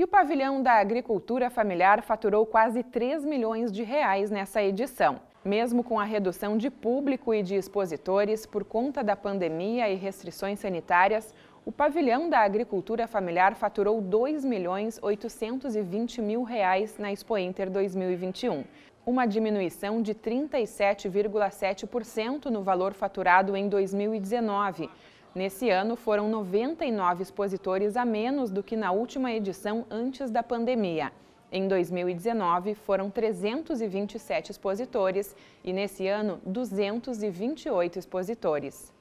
E o pavilhão da agricultura familiar faturou quase 3 milhões de reais nessa edição. Mesmo com a redução de público e de expositores por conta da pandemia e restrições sanitárias, o pavilhão da agricultura familiar faturou 2 milhões 820 mil reais na Expo Inter 2021, uma diminuição de 37,7% no valor faturado em 2019 Nesse ano, foram 99 expositores a menos do que na última edição antes da pandemia. Em 2019, foram 327 expositores e, nesse ano, 228 expositores.